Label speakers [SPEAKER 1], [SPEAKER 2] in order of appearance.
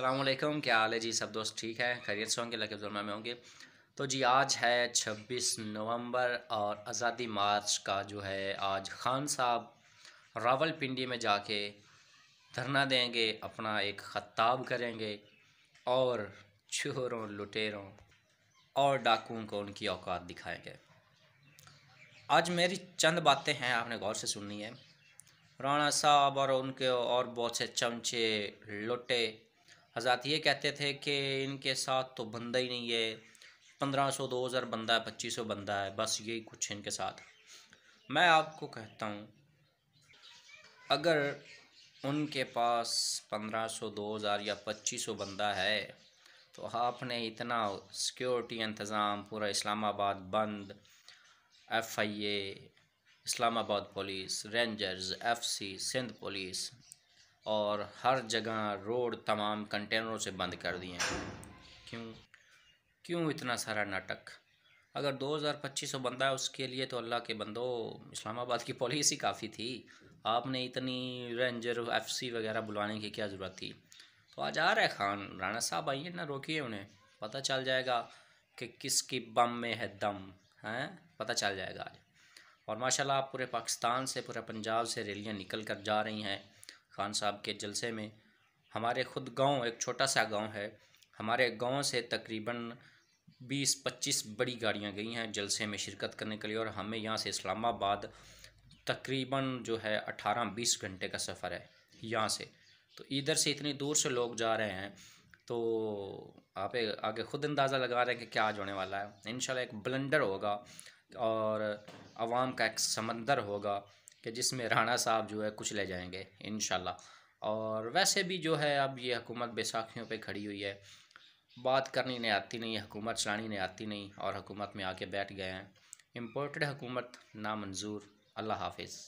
[SPEAKER 1] अल्लाम क्या हाल है जी सब दोस्त ठीक है खैरियत से होंगे लकीब में होंगे तो जी आज है 26 नवंबर और आज़ादी मार्च का जो है आज खान साहब रावलपिंडी में जाके धरना देंगे अपना एक खताब करेंगे और चोरों लुटेरों और डाकुओं को उनकी औकात दिखाएंगे आज मेरी चंद बातें हैं आपने गौर से सुननी है राणा साहब और उनके और बहुत से चमचे लुटे हज़ात ये कहते थे कि इनके साथ तो बंदा ही नहीं है पंद्रह सौ दो हज़ार बंदा है पच्चीस सौ बंदा है बस यही कुछ इनके साथ मैं आपको कहता हूँ अगर उनके पास पंद्रह सौ दो हज़ार या पच्चीस सौ बंदा है तो आपने इतना सिक्योरिटी इंतज़ाम पूरा इस्लामाबाद बंद F I A Islamabad police rangers F C Sindh police और हर जगह रोड तमाम कंटेनरों से बंद कर दिए हैं क्यों क्यों इतना सारा नाटक अगर दो हज़ार पच्चीस सौ बंदा है उसके लिए तो अल्लाह के बंदो इस्लामाबाद की पॉलिसी काफ़ी थी आपने इतनी रेंजर एफसी वगैरह बुलाने की क्या ज़रूरत थी तो आज आ रहा है खान राणा साहब आइए ना रोकिए उन्हें पता चल जाएगा कि किसकी बम में है दम हैं पता चल जाएगा आज और माशाल्लाह पूरे पाकिस्तान से पूरे पंजाब से रैलियाँ निकल कर जा रही हैं खान साहब के जलसे में हमारे खुद गांव एक छोटा सा गांव है हमारे गांव से तकरीबन 20-25 बड़ी गाड़ियां गई हैं जलसे में शिरकत करने के लिए और हमें यहाँ से इस्लामाबाद तकरीबन जो है 18-20 घंटे का सफ़र है यहाँ से तो इधर से इतनी दूर से लोग जा रहे हैं तो आप आगे ख़ुद अंदाज़ा लगा रहे हैं कि क्या आज होने वाला है इन एक ब्लेंडर होगा और आवाम का एक समंदर होगा कि जिसमें राणा साहब जो है कुछ ले जाएंगे इन और वैसे भी जो है अब ये हुकूमत बैसाखियों पे खड़ी हुई है बात करनी नहीं आती नहीं हुकूमत चलानी नहीं आती नहीं और हुकूमत में आके बैठ गए हैं इम्पोर्टेड हुकूमत नामंजूर अल्लाह हाफिज़